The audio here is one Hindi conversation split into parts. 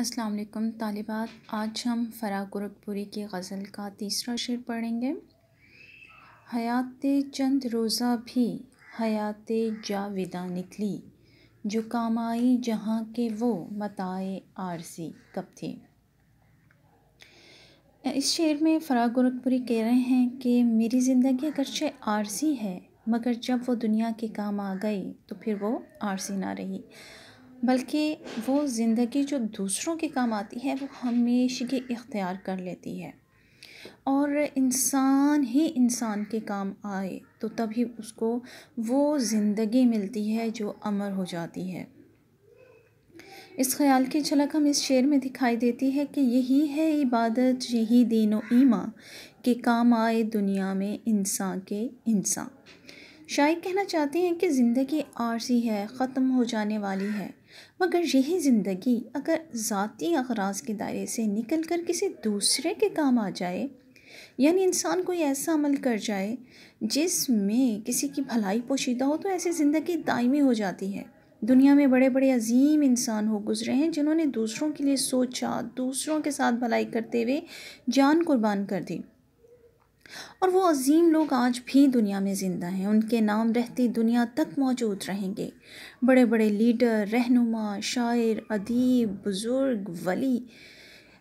अस्सलाम वालेकुम तालिबात आज हम फ़रा गोरखपुरी की गज़ल का तीसरा शेर पढ़ेंगे हयात चंद रोज़ा भी हयात जाविदा निकली जो काम आई जहाँ के वो मताए आरसी कब थी इस शेर में फ़रा गोरखपुरी कह रहे हैं कि मेरी ज़िंदगी अगरचे आरसी है मगर जब वो दुनिया के काम आ गई तो फिर वो आरसी ना रही बल्कि वो ज़िंदगी जो दूसरों के काम आती है वो हमेशा इख्तियार कर लेती है और इंसान ही इंसान के काम आए तो तभी उसको वो ज़िंदगी मिलती है जो अमर हो जाती है इस ख्याल की झलक हम इस शेर में दिखाई देती है कि यही है इबादत यही दीन व ईमा के काम आए दुनिया में इंसान के इंसान शायर कहना चाहते हैं कि ज़िंदगी आरसी है ख़त्म हो जाने वाली है मगर यही ज़िंदगी अगर ज़ाती अखराज के दायरे से निकल कर किसी दूसरे के काम आ जाए यानी इंसान कोई ऐसा अमल कर जाए जिसमें किसी की भलाई पोशीदा हो तो ऐसी ज़िंदगी दायमी हो जाती है दुनिया में बड़े बड़े अजीम इंसान हो गुजरे हैं जिन्होंने दूसरों के लिए सोचा दूसरों के साथ भलाई करते हुए जान कुर्बान कर दी और वो अजीम लोग आज भी दुनिया में ज़िंदा हैं उनके नाम रहती दुनिया तक मौजूद रहेंगे बड़े बड़े लीडर रहनुमा शायर अदीब बुज़ुर्ग वली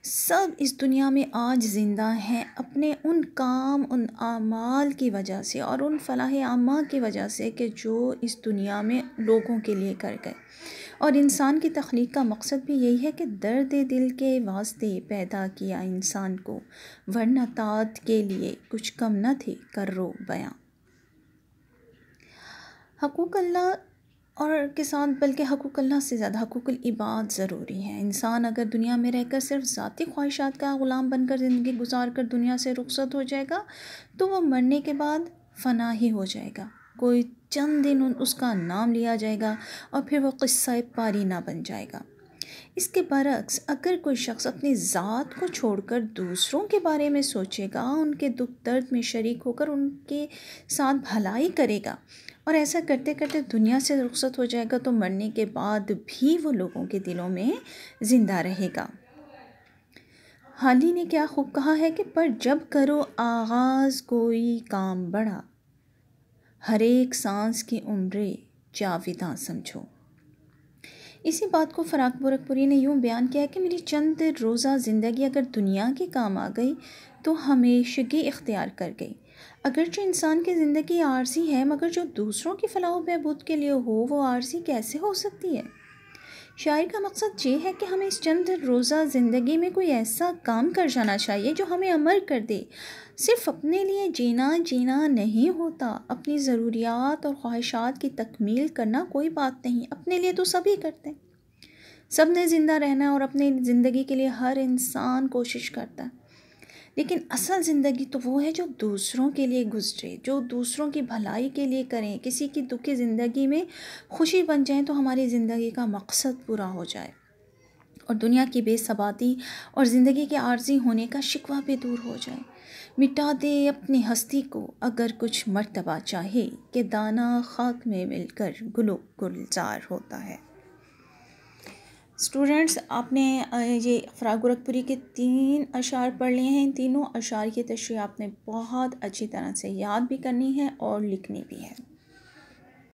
सब इस दुनिया में आज ज़िंदा हैं अपने उन काम उन आमाल की वजह से और उन फलाह आमा की वजह से कि जो इस दुनिया में लोगों के लिए कर गए और इंसान की तख्लीक का मकसद भी यही है कि दर्द दिल के वास्ते पैदा किया इंसान को वरना तात के लिए कुछ कम न थे कर रो बयाँ हकूक अल्लाह और के साथ बल्कि अल्लाह से ज़्यादा हकूक इबाद ज़रूरी है इंसान अगर दुनिया में रहकर सिर्फ ज़ाती ख्वाहिशात का ग़ुलाम बनकर ज़िंदगी गुजार कर दुनिया से रुखसत हो जाएगा तो वह मरने के बाद फना ही हो जाएगा कोई चंद दिन उन उसका नाम लिया जाएगा और फिर वह क़स्सा पारी ना बन जाएगा इसके बरक्स अगर कोई शख्स अपनी ज़ात को छोड़कर दूसरों के बारे में सोचेगा उनके दुख दर्द में शरीक होकर उनके साथ भलाई करेगा और ऐसा करते करते दुनिया से रुखसत हो जाएगा तो मरने के बाद भी वो लोगों के दिलों में ज़िंदा रहेगा हाली ने क्या खूब कहा है कि पर जब करो आगाज़ कोई काम बड़ा हर एक सांस की उम्र जाविदा समझो इसी बात को फराक बोरकपुरी ने यूँ बयान किया कि मेरी चंद रोज़ा ज़िंदगी अगर दुनिया के काम आ गई तो हमेशगी इख्तियार कर गई अगरचे इंसान की ज़िंदगी आरसी है मगर जो दूसरों की फलाह बहबूद के लिए हो वो आरसी कैसे हो सकती है शायर का मकसद ये है कि हमें इस चंद रोज़ा ज़िंदगी में कोई ऐसा काम कर जाना चाहिए जो हमें अमर कर दे सिर्फ अपने लिए जीना जीना नहीं होता अपनी ज़रूरियात और ख्वाहिशात की तकमील करना कोई बात नहीं अपने लिए तो सभी करते हैं सब ने ज़िंदा रहना और अपनी ज़िंदगी के लिए हर इंसान कोशिश करता है लेकिन असल ज़िंदगी तो वो है जो दूसरों के लिए गुजरे जो दूसरों की भलाई के लिए करें किसी की दुखी ज़िंदगी में खुशी बन जाए तो हमारी ज़िंदगी का मकसद पूरा हो जाए और दुनिया की बेसबाती और ज़िंदगी के आर्जी होने का शिकवा भी दूर हो जाए मिटा दे अपनी हस्ती को अगर कुछ मर्तबा चाहे कि दाना खाक में मिलकर गुलो गुलजार होता है स्टूडेंट्स आपने ये फराग गोरखपुरी के तीन अशार पढ़ लिए हैं इन तीनों अशार की तशरी आपने बहुत अच्छी तरह से याद भी करनी है और लिखनी भी है